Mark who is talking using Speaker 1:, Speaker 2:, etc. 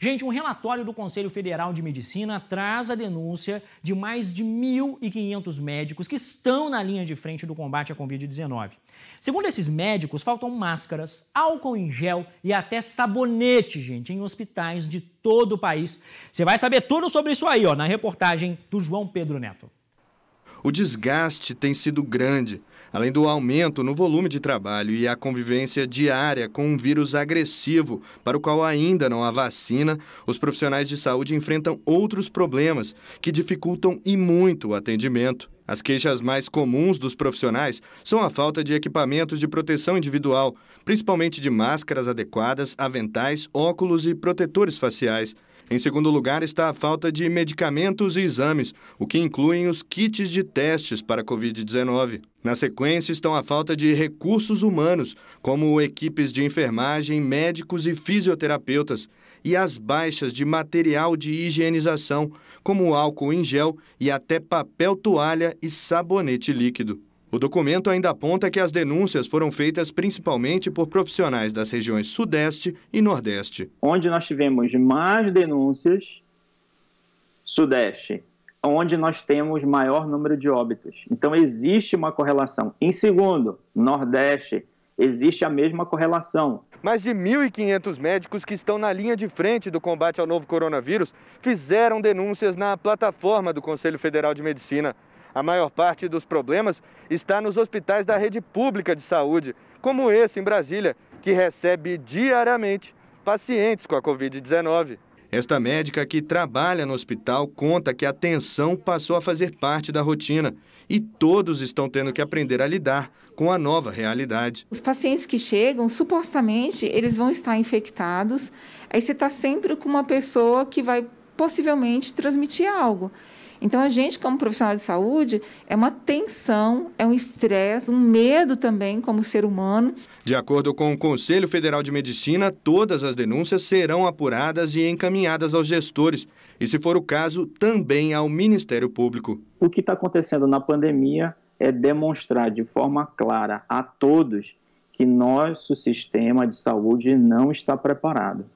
Speaker 1: Gente, um relatório do Conselho Federal de Medicina traz a denúncia de mais de 1.500 médicos que estão na linha de frente do combate à Covid-19. Segundo esses médicos, faltam máscaras, álcool em gel e até sabonete, gente, em hospitais de todo o país. Você vai saber tudo sobre isso aí, ó, na reportagem do João Pedro Neto
Speaker 2: o desgaste tem sido grande, além do aumento no volume de trabalho e a convivência diária com um vírus agressivo, para o qual ainda não há vacina, os profissionais de saúde enfrentam outros problemas que dificultam e muito o atendimento. As queixas mais comuns dos profissionais são a falta de equipamentos de proteção individual, principalmente de máscaras adequadas, aventais, óculos e protetores faciais. Em segundo lugar está a falta de medicamentos e exames, o que incluem os kits de testes para Covid-19. Na sequência estão a falta de recursos humanos, como equipes de enfermagem, médicos e fisioterapeutas e as baixas de material de higienização, como álcool em gel e até papel toalha e sabonete líquido. O documento ainda aponta que as denúncias foram feitas principalmente por profissionais das regiões Sudeste e Nordeste. Onde nós tivemos mais denúncias, Sudeste, onde nós temos
Speaker 3: maior número de óbitos. Então, existe uma correlação. Em segundo, Nordeste,
Speaker 2: existe a mesma correlação. Mais de 1.500 médicos que estão na linha de frente do combate ao novo coronavírus fizeram denúncias na plataforma do Conselho Federal de Medicina. A maior parte dos problemas está nos hospitais da rede pública de saúde, como esse em Brasília, que recebe diariamente pacientes com a Covid-19. Esta médica que trabalha no hospital conta que a tensão passou a fazer parte da rotina e todos estão tendo que aprender a lidar com a nova realidade.
Speaker 4: Os pacientes que chegam, supostamente, eles vão estar infectados. Aí você está sempre com uma pessoa que vai possivelmente transmitir algo. Então, a gente, como profissional de saúde, é uma tensão, é um estresse, um medo também como ser humano.
Speaker 2: De acordo com o Conselho Federal de Medicina, todas as denúncias serão apuradas e encaminhadas aos gestores, e, se for o caso, também ao Ministério Público.
Speaker 3: O que está acontecendo na pandemia é demonstrar de forma clara
Speaker 2: a todos
Speaker 3: que nosso sistema de saúde não está preparado.